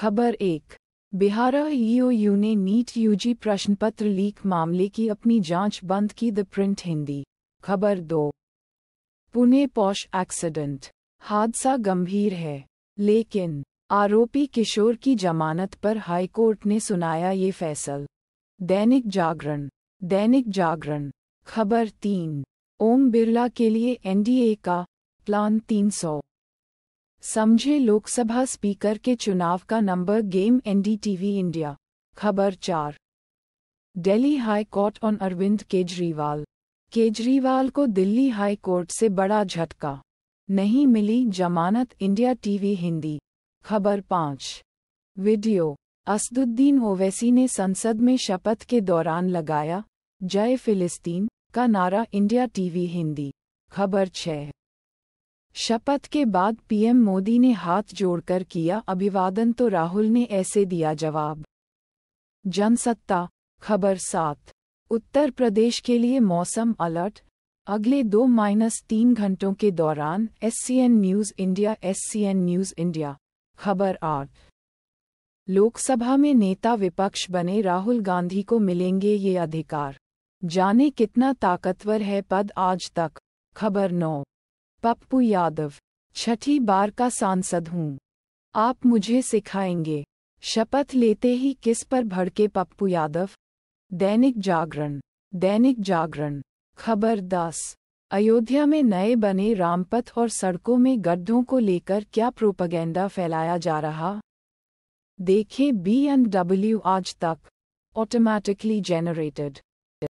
खबर एक बिहार ईओयू ने नीट यूजी प्रश्नपत्र लीक मामले की अपनी जांच बंद की द प्रिंट हिंदी खबर दो पुणे पौश एक्सीडेंट हादसा गंभीर है लेकिन आरोपी किशोर की जमानत पर हाईकोर्ट ने सुनाया ये फैसल दैनिक जागरण दैनिक जागरण खबर तीन ओम बिरला के लिए एनडीए का प्लान 300 समझे लोकसभा स्पीकर के चुनाव का नंबर गेम एनडीटीवी इंडिया खबर चार Delhi high court on Arvind Kejriwal Kejriwal को दिल्ली हाई कोर्ट से बड़ा झटका नहीं मिली जमानत इंडिया टीवी हिंदी खबर पाँच वीडियो असदुद्दीन ओवैसी ने संसद में शपथ के दौरान लगाया जय फिलिस्तीन का नारा इंडिया टीवी हिंदी खबर छः शपथ के बाद पीएम मोदी ने हाथ जोड़कर किया अभिवादन तो राहुल ने ऐसे दिया जवाब जनसत्ता खबर सात उत्तर प्रदेश के लिए मौसम अलर्ट अगले दो माइनस तीन घंटों के दौरान SCN news India SCN news India खबर आठ लोकसभा में नेता विपक्ष बने राहुल गांधी को मिलेंगे ये अधिकार जाने कितना ताकतवर है पद आज तक खबर नौ पप्पू यादव छठी बार का सांसद हूँ आप मुझे सिखाएंगे शपथ लेते ही किस पर भड़के पप्पू यादव दैनिक जागरण दैनिक जागरण खबर दस अयोध्या में नए बने रामपथ और सड़कों में गड्ढों को लेकर क्या प्रोपगेंडा फैलाया जा रहा देखें बी एंड डब्ल्यू आज तक ऑटोमैटिकली जेनरेटेड